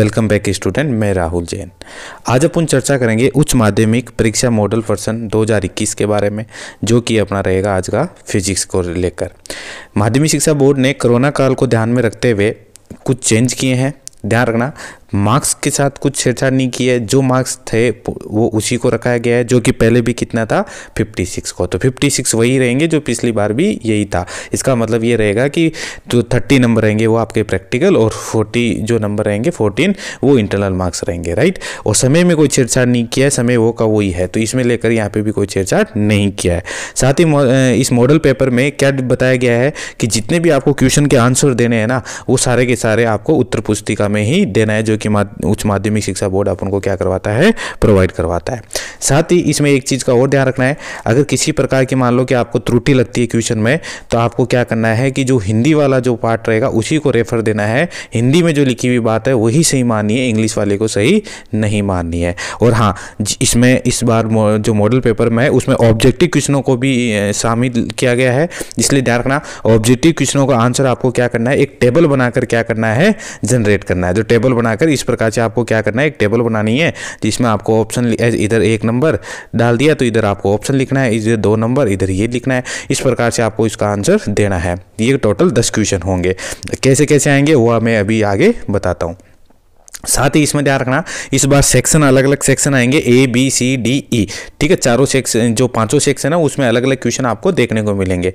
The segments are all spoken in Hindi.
वेलकम बैक स्टूडेंट मैं राहुल जैन आज अपन चर्चा करेंगे उच्च माध्यमिक परीक्षा मॉडल पर्सन 2021 के बारे में जो कि अपना रहेगा आज का फिजिक्स को लेकर माध्यमिक शिक्षा बोर्ड ने कोरोना काल को ध्यान में रखते हुए कुछ चेंज किए हैं ध्यान रखना मार्क्स के साथ कुछ छेड़छाड़ नहीं की है जो मार्क्स थे वो उसी को रखा गया है जो कि पहले भी कितना था 56 को तो 56 वही रहेंगे जो पिछली बार भी यही था इसका मतलब ये रहेगा कि जो थर्टी नंबर रहेंगे वो आपके प्रैक्टिकल और फोर्टी जो नंबर रहेंगे फोर्टीन वो इंटरनल मार्क्स रहेंगे राइट और समय में कोई छेड़छाड़ नहीं किया है समय वो का वही है तो इसमें लेकर यहाँ पर भी कोई छेड़छाड़ नहीं किया है साथ ही इस मॉडल पेपर में क्या बताया गया है कि जितने भी आपको क्वेश्चन के आंसर देने हैं ना वो सारे के सारे आपको उत्तर पुस्तिका में ही देना है जो कि उच्च माध्यमिक शिक्षा बोर्ड अपन को क्या करवाता है प्रोवाइड करवाता है साथ ही इसमें एक चीज़ का और ध्यान रखना है अगर किसी प्रकार की मान लो कि आपको त्रुटि लगती है क्वेश्चन में तो आपको क्या करना है कि जो हिंदी वाला जो पार्ट रहेगा उसी को रेफर देना है हिंदी में जो लिखी हुई बात है वही सही माननी है इंग्लिश वाले को सही नहीं माननी है और हाँ इसमें इस बार जो मॉडल पेपर में है उसमें ऑब्जेक्टिव क्वेश्चनों को भी शामिल किया गया है इसलिए ध्यान रखना ऑब्जेक्टिव क्वेश्चनों का आंसर आपको क्या करना है एक टेबल बनाकर क्या करना है जनरेट करना है जो टेबल बनाकर इस प्रकार से आपको क्या करना है एक टेबल बनानी है जिसमें आपको ऑप्शन इधर एक नंबर डाल दिया तो इधर आपको ऑप्शन लिखना है इधर दो नंबर इधर ये लिखना है इस प्रकार से आपको इसका आंसर देना है ये टोटल दस क्वेश्चन होंगे कैसे कैसे आएंगे वह मैं अभी आगे बताता हूँ साथ ही इसमें ध्यान रखना इस बार सेक्शन अलग अलग सेक्शन आएंगे A B C D E ठीक है चारों सेक्शन जो पांचों सेक्शन है उसमें अलग अलग क्वेश्चन आपको देखने को मिलेंगे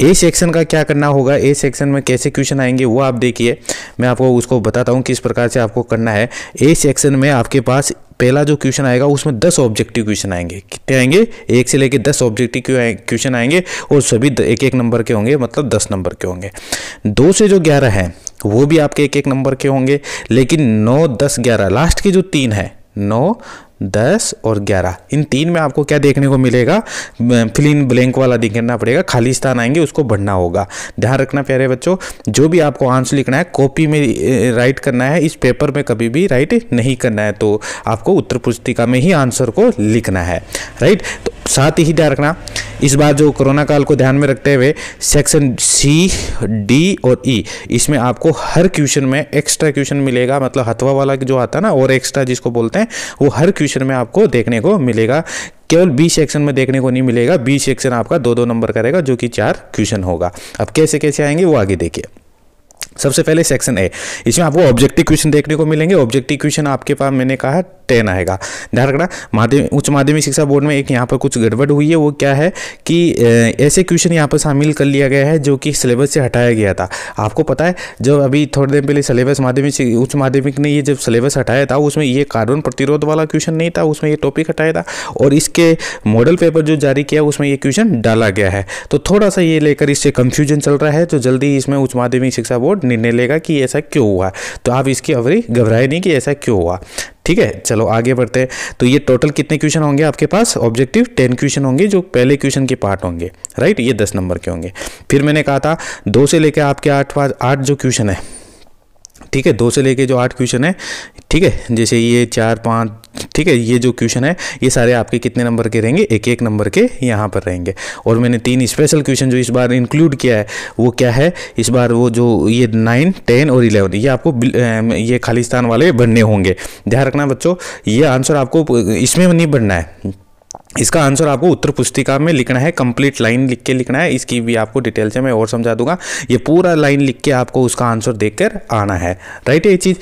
ए सेक्शन का क्या करना होगा ए सेक्शन में कैसे क्वेश्चन आएंगे वो आप देखिए मैं आपको उसको बताता हूँ किस प्रकार से आपको करना है ए सेक्शन में आपके पास पहला जो क्वेश्चन आएगा उसमें दस ऑब्जेक्टिव क्वेश्चन आएंगे कितने आएंगे एक से लेकर दस ऑब्जेक्टिव क्वेश्चन आएंगे और सभी एक एक नंबर के होंगे मतलब दस नंबर के होंगे दो से जो ग्यारह हैं वो भी आपके एक एक नंबर के होंगे लेकिन नौ दस ग्यारह लास्ट के जो तीन है नौ दस और ग्यारह इन तीन में आपको क्या देखने को मिलेगा फिलिन ब्लैंक वाला दिखना पड़ेगा खाली स्थान आएंगे उसको भरना होगा ध्यान रखना प्यारे बच्चों जो भी आपको आंसर लिखना है कॉपी में राइट करना है इस पेपर में कभी भी राइट नहीं करना है तो आपको उत्तर पुस्तिका में ही आंसर को लिखना है राइट तो साथ ही ध्यान रखना इस बार जो कोरोना काल को ध्यान में रखते हुए सेक्शन सी डी और ई e, इसमें आपको हर क्वेश्चन में एक्स्ट्रा क्वेश्चन मिलेगा मतलब हथवा वाला जो आता है ना और एक्स्ट्रा जिसको बोलते हैं वो हर क्वेश्चन में आपको देखने को मिलेगा केवल बी सेक्शन में देखने को नहीं मिलेगा बी सेक्शन आपका दो दो नंबर करेगा जो कि चार क्वेश्चन होगा अब कैसे कैसे आएंगे वो आगे देखिए सबसे पहले सेक्शन ए इसमें आपको ऑब्जेक्टिव क्वेश्चन देखने को मिलेंगे ऑब्जेक्टिव क्वेश्चन आपके पास मैंने कहा टेन आएगा ध्यान रखना माध्यमिक उच्च माध्यमिक शिक्षा बोर्ड में एक यहाँ पर कुछ गड़बड़ हुई है वो क्या है कि ऐसे क्वेश्चन यहाँ पर शामिल कर लिया गया है जो कि सिलेबस से हटाया गया था आपको पता है जब अभी थोड़ी देर पहले सिलेबस माध्यमिक उच्च माध्यमिक ने ये जब सिलेबस हटाया था उसमें ये कार्बन प्रतिरोध वाला क्वेश्चन नहीं था उसमें ये टॉपिक हटाया था और इसके मॉडल पेपर जो जारी किया उसमें ये क्वेश्चन डाला गया है तो थोड़ा सा ये लेकर इससे कन्फ्यूजन चल रहा है तो जल्दी इसमें उच्च माध्यमिक शिक्षा बोर्ड निर्णय लेगा कि ऐसा क्यों हुआ तो आप इसकी अवरी घबराए नहीं कि ऐसा क्यों हुआ ठीक है चलो आगे बढ़ते हैं तो ये टोटल कितने क्वेश्चन होंगे आपके पास ऑब्जेक्टिव टेन क्वेश्चन होंगे जो पहले क्वेश्चन के पार्ट होंगे राइट ये दस नंबर के होंगे फिर मैंने कहा था दो से लेकर आपके आठ आठ जो क्वेश्चन है ठीक है दो से लेके जो आठ क्वेश्चन है ठीक है जैसे ये चार पाँच ठीक है ये जो क्वेश्चन है ये सारे आपके कितने नंबर के रहेंगे एक एक नंबर के यहाँ पर रहेंगे और मैंने तीन स्पेशल क्वेश्चन जो इस बार इंक्लूड किया है वो क्या है इस बार वो जो ये नाइन टेन और इलेवन ये आपको ये खालिस्तान वाले बनने होंगे ध्यान रखना बच्चों ये आंसर आपको इसमें नहीं बनना है इसका आंसर आपको उत्तर पुस्तिका में लिखना है कंप्लीट लाइन लिख के लिखना है इसकी भी आपको डिटेल से मैं और समझा दूंगा ये पूरा लाइन लिख के आपको उसका आंसर देखकर आना है राइट ये चीज़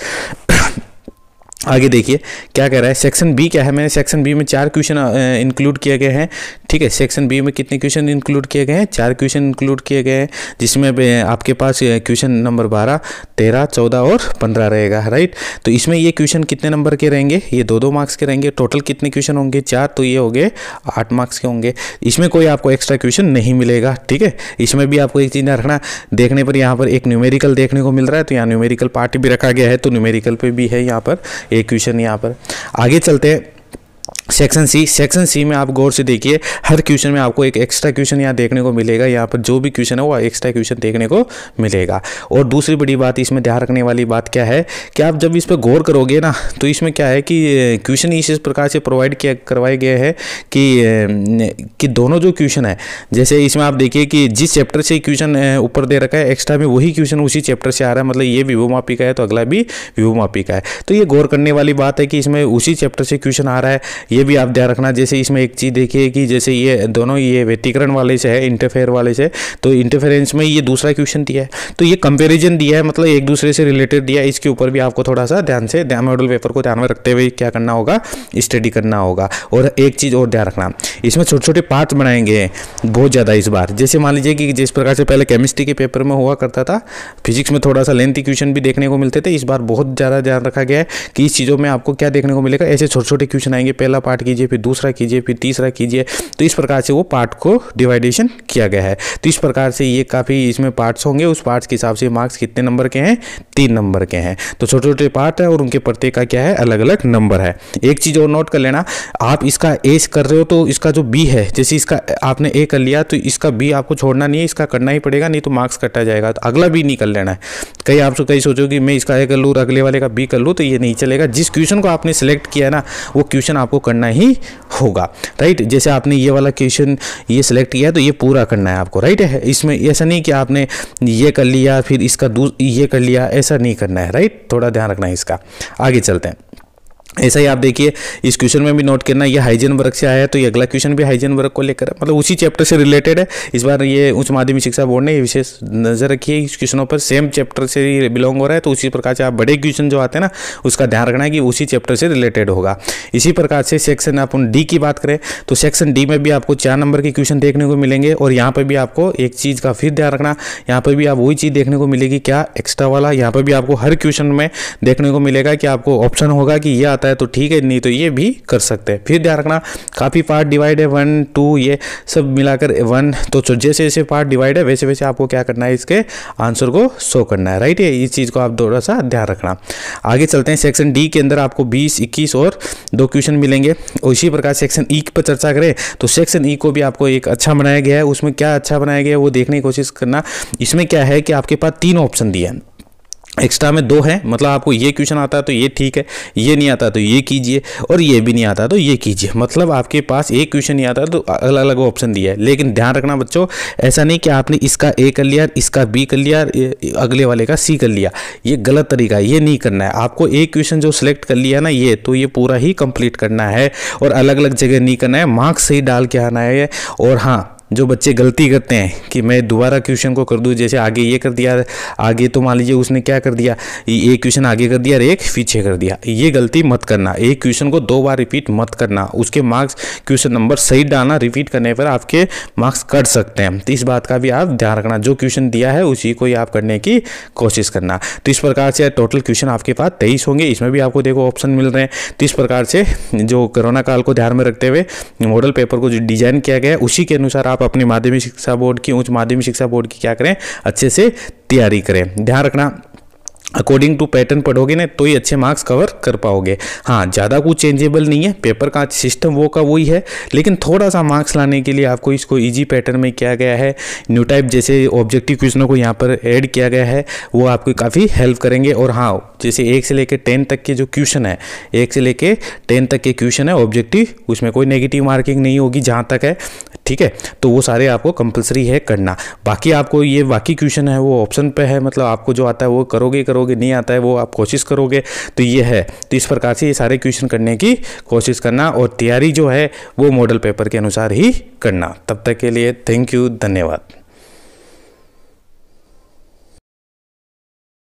आगे देखिए क्या कह रहा है सेक्शन बी क्या है मैंने सेक्शन बी में चार क्वेश्चन इंक्लूड किए गए हैं ठीक है सेक्शन बी में कितने क्वेश्चन इंक्लूड किए गए हैं चार क्वेश्चन इंक्लूड किए गए हैं जिसमें आपके पास क्वेश्चन नंबर बारह तेरह चौदह और पंद्रह रहेगा राइट तो इसमें ये क्वेश्चन कितने नंबर के रहेंगे ये दो दो मार्क्स के रहेंगे टोटल कितने क्वेश्चन होंगे चार तो ये हो गए आठ मार्क्स के होंगे इसमें कोई आपको एक्स्ट्रा क्वेश्चन नहीं मिलेगा ठीक है इसमें भी आपको एक चीज़ रखना देखने पर यहाँ पर एक न्यूमेरिकल देखने को मिल रहा है तो यहाँ न्यूमेरिकल पार्ट भी रखा गया है तो न्यूमेरिकल पर भी है यहाँ पर एक क्वेश्चन यहाँ पर आगे चलते हैं सेक्शन सी सेक्शन सी में आप गौर से देखिए हर क्वेश्चन में आपको एक एक्स्ट्रा क्वेश्चन यहाँ देखने को मिलेगा यहाँ पर जो भी क्वेश्चन है वो एक्स्ट्रा क्वेश्चन देखने को मिलेगा और दूसरी बड़ी बात इसमें ध्यान रखने वाली बात क्या है कि आप जब इस पर गौर करोगे ना तो इसमें क्या है कि क्वेश्चन इस प्रकार से प्रोवाइड किया करवाए गए हैं कि कि दोनों जो क्वेश्चन है जैसे इसमें आप देखिए कि जिस चैप्टर से क्वेश्चन ऊपर दे रखा है एक्स्ट्रा में वही क्वेश्चन उसी चैप्टर से आ रहा है मतलब ये विवो मापी का है तो अगला भी विवो मापी का है तो ये गौर करने वाली बात है कि इसमें उसी चैप्टर से क्वेश्चन आ रहा है ये भी आप ध्यान रखना जैसे इसमें एक चीज़ देखिए कि जैसे ये दोनों ये व्यतिकरण वाले से है इंटरफेयर वाले से तो इंटरफेरेंस में ये दूसरा क्वेश्चन दिया है तो ये कंपेरिजन दिया है मतलब एक दूसरे से रिलेटेड दिया है इसके ऊपर भी आपको थोड़ा सा ध्यान से मॉडल पेपर को ध्यान में रखते हुए क्या करना होगा स्टडी करना होगा और एक चीज़ और ध्यान रखना इसमें छोटे छोटे पार्ट बनाएंगे बहुत ज़्यादा इस बार जैसे मान लीजिए कि जिस प्रकार से पहले केमिस्ट्री के पेपर में हुआ करता था फिजिक्स में थोड़ा सा लेंथी क्वेश्चन भी देखने को मिलते थे इस बार बहुत ज़्यादा ध्यान रखा गया है कि इस चीज़ों में आपको क्या देखने को मिलेगा ऐसे छोटे छोटे क्वेश्चन आएंगे पहला पार्ट कीजिए फिर दूसरा कीजिए फिर तीसरा कीजिए तो इस प्रकार से वो पार्ट को डिवाइडेशन किया गया है तो इस प्रकार से ये काफ़ी इसमें पार्ट्स होंगे उस पार्ट्स के हिसाब से मार्क्स कितने नंबर के हैं तीन नंबर के हैं तो छोटे छोटे पार्ट है और उनके प्रत्येक का क्या है अलग अलग नंबर है एक चीज़ और नोट कर लेना आप इसका एज कर रहे हो तो इसका जो बी है जैसे इसका आपने ए कर लिया तो इसका बी आपको छोड़ना नहीं है इसका करना ही पड़ेगा नहीं तो मार्क्स कटा जाएगा तो अगला बी नहीं कर लेना है कई आप कई सोचो कि मैं इसका ए कर लूँ अगले वाले का बी कर लूँ तो ये नहीं चलेगा जिस क्वेश्चन को आपने सेलेक्ट किया है ना वो क्वेश्चन आपको करना ही होगा राइट जैसे आपने ये वाला क्वेश्चन ये सिलेक्ट किया तो ये पूरा करना है आपको राइट है इसमें ऐसा नहीं कि आपने ये कर लिया फिर इसका ये कर लिया ऐसा नहीं करना है राइट थोड़ा ध्यान रखना है इसका आगे चलते हैं ऐसा ही आप देखिए इस क्वेश्चन में भी नोट करना ये हाइजन वर्ग से आया है तो ये अगला क्वेश्चन भी हाइजन वर्ग को लेकर मतलब उसी चैप्टर से रिलेटेड है इस बार ये उच्च माध्यमिक शिक्षा बोर्ड ने ये विशेष नज़र रखी है इस क्वेश्चनों पर सेम चैप्टर से ही बिलोंग हो रहा है तो उसी प्रकार से आप बड़े क्वेश्चन जो आते हैं ना उसका ध्यान रखना है कि उसी चैप्टर से रिलेटेड होगा इसी प्रकार से सेक्शन आप डी की बात करें तो सेक्शन डी में भी आपको चार नंबर के क्वेश्चन देखने को मिलेंगे और यहाँ पर भी आपको एक चीज़ का फिर ध्यान रखना यहाँ पर भी आप वही चीज़ देखने को मिलेगी क्या एक्स्ट्रा वाला यहाँ पर भी आपको हर क्वेश्चन में देखने को मिलेगा कि आपको ऑप्शन होगा कि यह आता है तो ठीक है नहीं तो ये भी कर सकते हैं फिर ध्यान रखना काफ़ी पार्ट डिवाइड है वन टू ये सब मिलाकर वन तो जैसे जैसे पार्ट डिवाइड है वैसे वैसे आपको क्या करना है इसके आंसर को शो करना है राइट ये इस चीज़ को आप थोड़ा सा ध्यान रखना आगे चलते हैं सेक्शन डी के अंदर आपको बीस इक्कीस और दो क्वेश्चन मिलेंगे और इसी प्रकार सेक्शन ई e पर चर्चा करें तो सेक्शन ई e को भी आपको एक अच्छा बनाया गया है उसमें क्या अच्छा बनाया गया है वो देखने की कोशिश करना इसमें क्या है कि आपके पास तीन ऑप्शन दिए हैं एक्स्ट्रा में दो है मतलब आपको ये क्वेश्चन आता है तो ये ठीक है ये नहीं आता तो ये कीजिए और ये भी नहीं आता तो ये कीजिए मतलब आपके पास एक क्वेश्चन नहीं आता तो अलग अलग ऑप्शन दिया है लेकिन ध्यान रखना बच्चों ऐसा नहीं कि आपने इसका ए कर लिया इसका बी कर लिया अगले वाले का सी कर लिया ये गलत तरीका है ये नहीं करना है आपको एक क्वेश्चन जो सिलेक्ट कर लिया ना ये तो ये पूरा ही कंप्लीट करना है और अलग अलग जगह नहीं करना है मार्क्स सही डाल के आना है और हाँ जो बच्चे गलती करते हैं कि मैं दोबारा क्वेश्चन को कर दूँ जैसे आगे ये कर दिया आगे तो मान लीजिए उसने क्या कर दिया एक क्वेश्चन आगे कर दिया और एक पीछे कर दिया ये गलती मत करना एक क्वेश्चन को दो बार रिपीट मत करना उसके मार्क्स क्वेश्चन नंबर सही डालना रिपीट करने पर आपके मार्क्स कट सकते हैं तो इस बात का भी आप ध्यान रखना जो क्वेश्चन दिया है उसी को ही आप करने की कोशिश करना तो इस प्रकार से टोटल क्वेश्चन आपके पास तेईस होंगे इसमें भी आपको देखो ऑप्शन मिल रहे हैं तो इस प्रकार से जो कोरोना काल को ध्यान में रखते हुए मॉडल पेपर को जो डिजाइन किया गया उसी के अनुसार आप आप अपनी माध्यमिक शिक्षा बोर्ड की उच्च माध्यमिक शिक्षा बोर्ड की क्या करें अच्छे से तैयारी करें ध्यान रखना अकॉर्डिंग टू पैटर्न पढ़ोगे ना तो ही अच्छे मार्क्स कवर कर पाओगे हाँ ज़्यादा कुछ चेंजेबल नहीं है पेपर का सिस्टम वो का वही है लेकिन थोड़ा सा मार्क्स लाने के लिए आपको इसको इजी पैटर्न में किया गया है न्यू टाइप जैसे ऑब्जेक्टिव क्वेश्चनों को यहाँ पर ऐड किया गया है वो आपको काफ़ी हेल्प करेंगे और हाँ जैसे एक से लेकर टेन तक के जो क्वेश्चन है एक से लेकर टेन तक के क्वेश्चन है ऑब्जेक्टिव उसमें कोई नेगेटिव मार्किंग नहीं होगी जहाँ तक है ठीक है तो वो सारे आपको कंपलसरी है करना बाकी आपको ये बाकी क्वेश्चन है वो ऑप्शन पे है मतलब आपको जो आता है वो करोगे करोगे नहीं आता है वो आप कोशिश करोगे तो ये है तो इस प्रकार से ये सारे क्वेश्चन करने की कोशिश करना और तैयारी जो है वो मॉडल पेपर के अनुसार ही करना तब तक के लिए थैंक यू धन्यवाद